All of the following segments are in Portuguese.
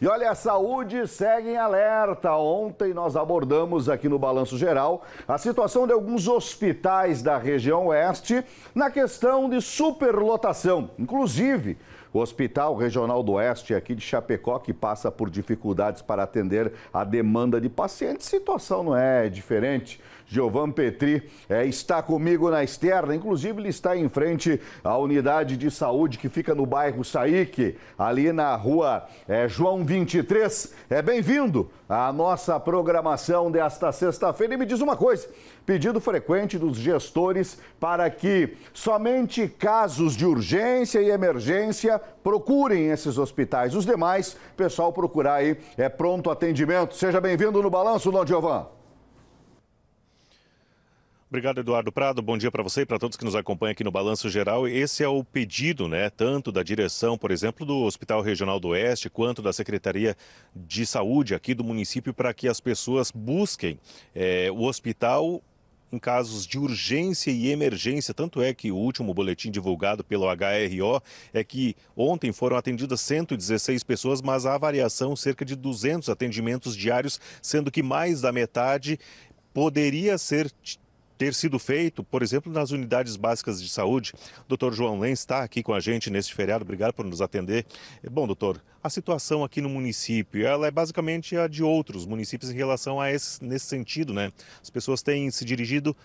E olha, a saúde segue em alerta. Ontem nós abordamos aqui no Balanço Geral a situação de alguns hospitais da região oeste na questão de superlotação. Inclusive, o Hospital Regional do Oeste aqui de Chapecó, que passa por dificuldades para atender a demanda de pacientes, situação não é diferente. Giovan Petri, é, está comigo na externa. Inclusive, ele está em frente à unidade de saúde que fica no bairro Saique, ali na rua é, João 23. É bem-vindo à nossa programação desta sexta-feira. E me diz uma coisa: pedido frequente dos gestores para que somente casos de urgência e emergência procurem esses hospitais. Os demais, pessoal, procurar aí é pronto atendimento. Seja bem-vindo no Balanço, Dom Giovan. Obrigado, Eduardo Prado. Bom dia para você e para todos que nos acompanham aqui no Balanço Geral. Esse é o pedido, né, tanto da direção, por exemplo, do Hospital Regional do Oeste, quanto da Secretaria de Saúde aqui do município, para que as pessoas busquem é, o hospital em casos de urgência e emergência. Tanto é que o último boletim divulgado pelo HRO é que ontem foram atendidas 116 pessoas, mas há variação cerca de 200 atendimentos diários, sendo que mais da metade poderia ser ter sido feito, por exemplo, nas unidades básicas de saúde. Doutor João Lenz está aqui com a gente neste feriado, obrigado por nos atender. Eh, bom, doutor, a situação aqui no município, ela é basicamente a de outros municípios em relação a esse, nesse sentido, né? As pessoas têm se dirigido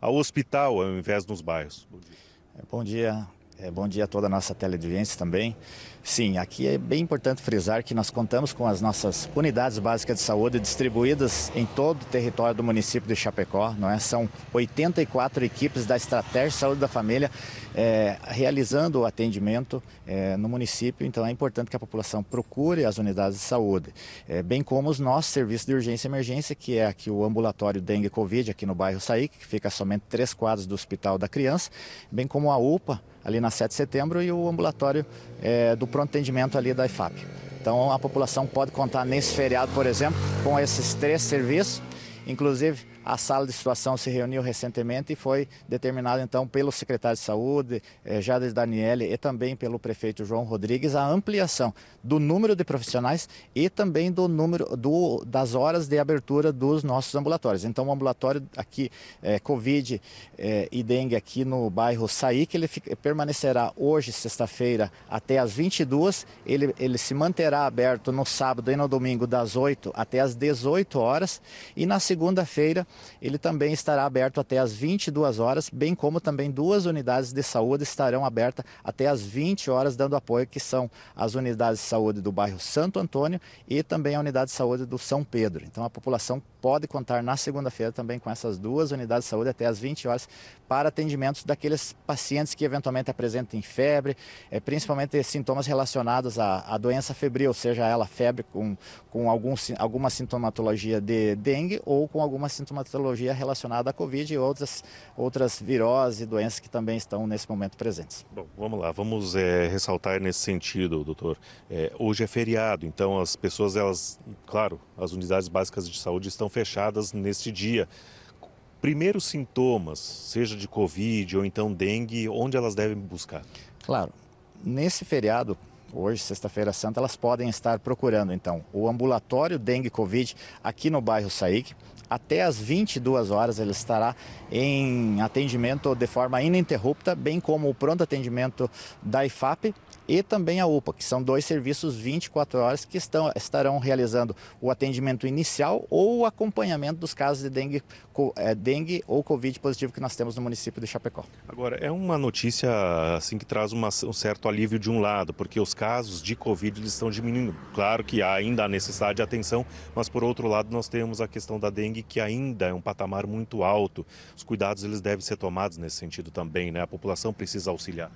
ao hospital ao invés dos bairros. Bom dia. É, bom dia, é, bom dia a toda a nossa teleaudiência também. Sim, aqui é bem importante frisar que nós contamos com as nossas unidades básicas de saúde distribuídas em todo o território do município de Chapecó, não é? São 84 equipes da Estratégia Saúde da Família é, realizando o atendimento é, no município, então é importante que a população procure as unidades de saúde, é, bem como os nossos serviços de urgência e emergência, que é aqui o ambulatório dengue covid aqui no bairro Saíque, que fica a somente três quadros do Hospital da Criança, bem como a UPA ali na 7 de setembro, e o ambulatório é, do pronto atendimento ali da IFAP. Então a população pode contar nesse feriado, por exemplo, com esses três serviços. Inclusive, a sala de situação se reuniu recentemente e foi determinado então pelo secretário de saúde, eh, Jades Daniele, e também pelo prefeito João Rodrigues a ampliação do número de profissionais e também do número do, das horas de abertura dos nossos ambulatórios. Então, o ambulatório aqui, eh, Covid eh, e dengue aqui no bairro Saí, que ele fica, permanecerá hoje, sexta-feira, até as 22, ele, ele se manterá aberto no sábado e no domingo das 8 até as 18 horas e na segunda-feira ele também estará aberto até às 22 horas, bem como também duas unidades de saúde estarão abertas até às 20 horas, dando apoio, que são as unidades de saúde do bairro Santo Antônio e também a unidade de saúde do São Pedro. Então a população pode contar na segunda-feira também com essas duas unidades de saúde até às 20 horas para atendimentos daqueles pacientes que eventualmente apresentem febre, é, principalmente sintomas relacionados à, à doença febril, seja ela febre com, com algum, alguma sintomatologia de dengue ou com alguma sintomatologia sintomatologia relacionada à Covid e outras, outras viroses e doenças que também estão nesse momento presentes. Bom, vamos lá, vamos é, ressaltar nesse sentido, doutor. É, hoje é feriado, então as pessoas, elas, claro, as unidades básicas de saúde estão fechadas neste dia primeiros sintomas, seja de Covid ou então dengue, onde elas devem buscar? Claro, nesse feriado, hoje, sexta-feira santa, elas podem estar procurando, então, o ambulatório dengue Covid aqui no bairro Saíque até às 22 horas ele estará em atendimento de forma ininterrupta, bem como o pronto atendimento da IFAP e também a UPA, que são dois serviços 24 horas que estão, estarão realizando o atendimento inicial ou o acompanhamento dos casos de dengue, é, dengue ou Covid positivo que nós temos no município de Chapecó. Agora, é uma notícia assim que traz uma, um certo alívio de um lado, porque os casos de Covid estão diminuindo. Claro que há ainda a necessidade de atenção, mas por outro lado nós temos a questão da dengue que ainda é um patamar muito alto. Os cuidados eles devem ser tomados nesse sentido também, né? A população precisa auxiliar.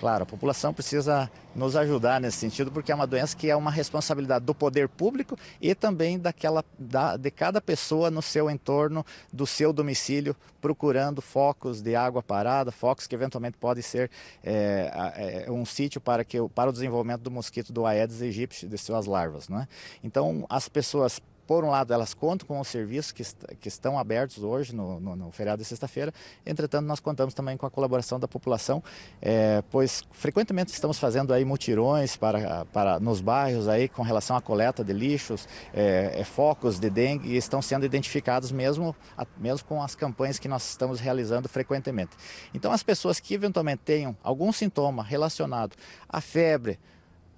Claro, a população precisa nos ajudar nesse sentido, porque é uma doença que é uma responsabilidade do poder público e também daquela, da, de cada pessoa no seu entorno, do seu domicílio, procurando focos de água parada, focos que eventualmente podem ser é, é, um sítio para, que, para o desenvolvimento do mosquito do Aedes aegypti, de suas larvas. Né? Então, as pessoas por um lado, elas contam com os serviços que, est que estão abertos hoje no, no, no feriado de sexta-feira, entretanto, nós contamos também com a colaboração da população, é, pois frequentemente estamos fazendo aí mutirões para, para, nos bairros aí com relação à coleta de lixos, é, é, focos de dengue e estão sendo identificados mesmo, a, mesmo com as campanhas que nós estamos realizando frequentemente. Então, as pessoas que eventualmente tenham algum sintoma relacionado à febre,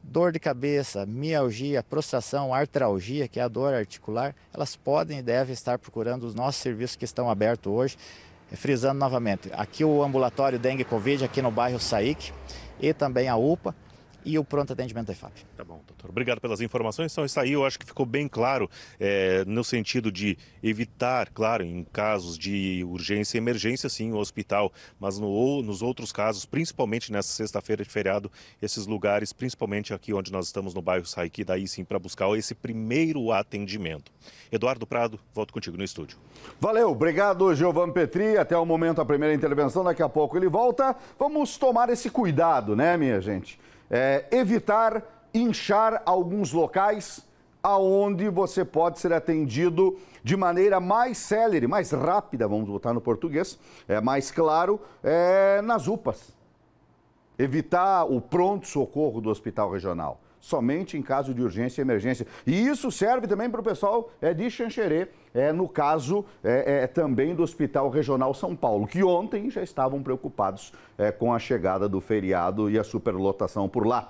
dor de cabeça, mialgia, prostração, artralgia, que é a dor articular, elas podem e devem estar procurando os nossos serviços que estão abertos hoje. Frisando novamente, aqui o ambulatório Dengue Covid, aqui no bairro SAIC, e também a UPA e o pronto atendimento da IFAP. Tá bom, doutor. Obrigado pelas informações. Então, isso aí eu acho que ficou bem claro é, no sentido de evitar, claro, em casos de urgência e emergência, sim, o hospital, mas no, nos outros casos, principalmente nessa sexta-feira de feriado, esses lugares, principalmente aqui onde nós estamos no bairro Saiki, daí sim para buscar esse primeiro atendimento. Eduardo Prado, volto contigo no estúdio. Valeu, obrigado, Giovanni Petri. Até o momento a primeira intervenção, daqui a pouco ele volta. Vamos tomar esse cuidado, né, minha gente? É, evitar inchar alguns locais aonde você pode ser atendido de maneira mais célere, mais rápida, vamos botar no português, é mais claro, é, nas UPAs. Evitar o pronto-socorro do hospital regional somente em caso de urgência e emergência. E isso serve também para o pessoal é, de Xanxerê, é, no caso é, é, também do Hospital Regional São Paulo, que ontem já estavam preocupados é, com a chegada do feriado e a superlotação por lá.